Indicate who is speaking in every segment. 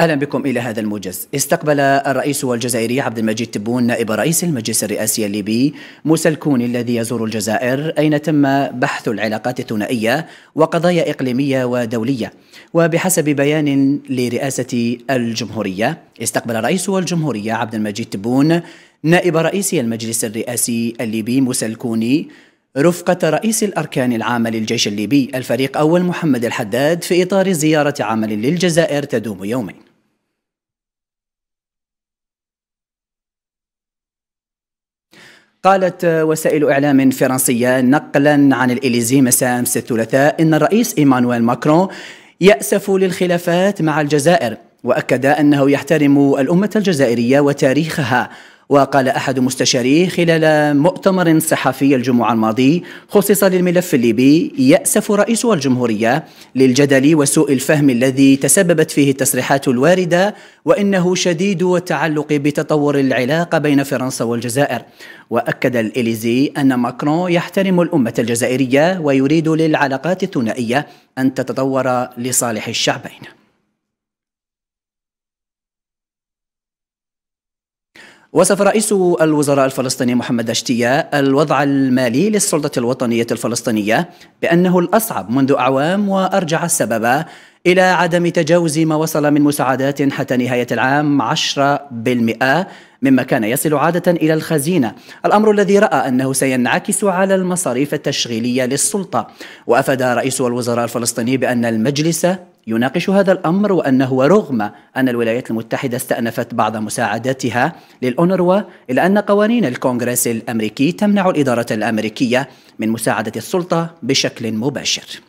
Speaker 1: اهلا بكم الى هذا الموجز. استقبل الرئيس الجزائري عبد المجيد تبون نائب رئيس المجلس الرئاسي الليبي موسى الكوني الذي يزور الجزائر اين تم بحث العلاقات الثنائيه وقضايا اقليميه ودوليه. وبحسب بيان لرئاسه الجمهوريه استقبل رئيس الجمهوريه عبد المجيد تبون نائب رئيس المجلس الرئاسي الليبي موسى الكوني رفقة رئيس الأركان العامة للجيش الليبي الفريق أول محمد الحداد في إطار زيارة عمل للجزائر تدوم يومين قالت آه، وسائل إعلام فرنسية نقلا عن الإليزي مساء أمس الثلاثاء إن الرئيس إيمانويل ماكرون يأسف للخلافات مع الجزائر وأكد أنه يحترم الأمة الجزائرية وتاريخها وقال أحد مستشاريه خلال مؤتمر صحفي الجمعة الماضي خصص للملف الليبي يأسف رئيس الجمهورية للجدل وسوء الفهم الذي تسببت فيه التصريحات الواردة وإنه شديد التعلق بتطور العلاقة بين فرنسا والجزائر وأكد الإليزي أن ماكرون يحترم الأمة الجزائرية ويريد للعلاقات الثنائية أن تتطور لصالح الشعبين وصف رئيس الوزراء الفلسطيني محمد اشتياء الوضع المالي للسلطة الوطنية الفلسطينية بأنه الأصعب منذ أعوام وأرجع السبب إلى عدم تجاوز ما وصل من مساعدات حتى نهاية العام 10% مما كان يصل عادة إلى الخزينة الأمر الذي رأى أنه سينعكس على المصاريف التشغيلية للسلطة وأفاد رئيس الوزراء الفلسطيني بأن المجلس يناقش هذا الأمر وأنه رغم أن الولايات المتحدة استأنفت بعض مساعداتها للأونروا إلا أن قوانين الكونغرس الأمريكي تمنع الإدارة الأمريكية من مساعدة السلطة بشكل مباشر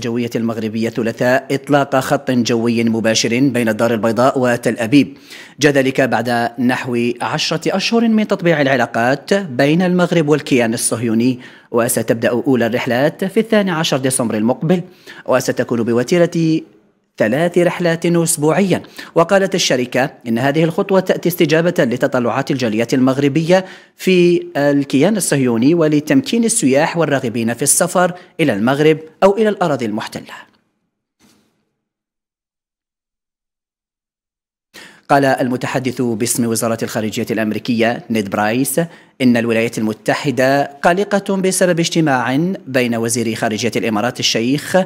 Speaker 1: الجوية المغربية ثلاثاء إطلاق خط جوي مباشر بين الدار البيضاء وتل أبيب جاء ذلك بعد نحو عشرة أشهر من تطبيع العلاقات بين المغرب والكيان الصهيوني وستبدأ أولى الرحلات في الثاني عشر ديسمبر المقبل وستكون بوتيرة ثلاث رحلات أسبوعيا وقالت الشركة إن هذه الخطوة تأتي استجابة لتطلعات الجالية المغربية في الكيان الصهيوني ولتمكين السياح والراغبين في السفر إلى المغرب أو إلى الأراضي المحتلة قال المتحدث باسم وزارة الخارجية الأمريكية نيد برايس إن الولايات المتحدة قلقة بسبب اجتماع بين وزير خارجية الإمارات الشيخ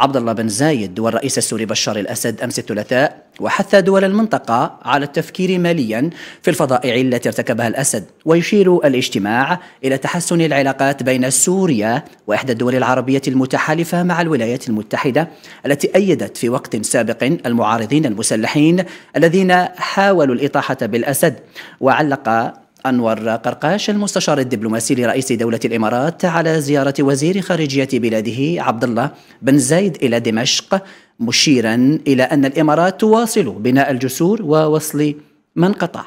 Speaker 1: عبد الله بن زايد والرئيس السوري بشار الاسد امس الثلاثاء وحث دول المنطقه على التفكير ماليا في الفضائع التي ارتكبها الاسد ويشير الاجتماع الى تحسن العلاقات بين سوريا واحدى الدول العربيه المتحالفه مع الولايات المتحده التي ايدت في وقت سابق المعارضين المسلحين الذين حاولوا الاطاحه بالاسد وعلق أنور قرقاش المستشار الدبلوماسي لرئيس دولة الإمارات على زيارة وزير خارجية بلاده عبد الله بن زايد إلى دمشق مشيرا إلى أن الإمارات تواصل بناء الجسور ووصل من قطع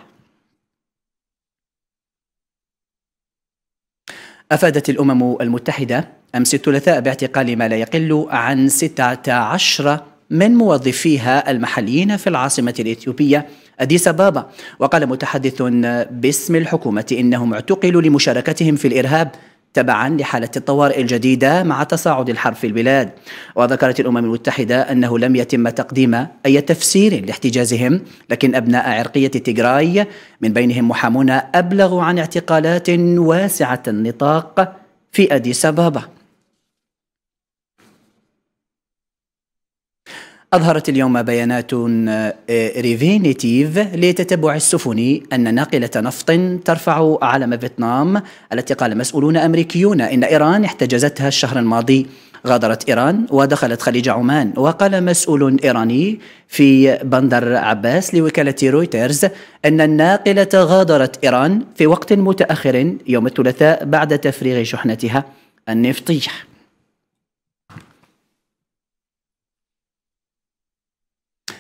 Speaker 1: أفادت الأمم المتحدة أمس الثلاثاء باعتقال ما لا يقل عن 16 من موظفيها المحليين في العاصمة الإثيوبية أديس أبابا وقال متحدث باسم الحكومة إنهم اعتقلوا لمشاركتهم في الإرهاب تبعا لحالة الطوارئ الجديدة مع تصاعد الحرب في البلاد وذكرت الأمم المتحدة أنه لم يتم تقديم أي تفسير لاحتجازهم لكن أبناء عرقية تيغراي من بينهم محامون أبلغوا عن اعتقالات واسعة النطاق في أديس أبابا أظهرت اليوم بيانات آه، ريفينيتيف لتتبع السفن أن ناقلة نفط ترفع علم فيتنام التي قال مسؤولون أمريكيون إن إيران احتجزتها الشهر الماضي غادرت إيران ودخلت خليج عمان وقال مسؤول إيراني في بندر عباس لوكالة رويترز أن الناقلة غادرت إيران في وقت متأخر يوم الثلاثاء بعد تفريغ شحنتها النفطية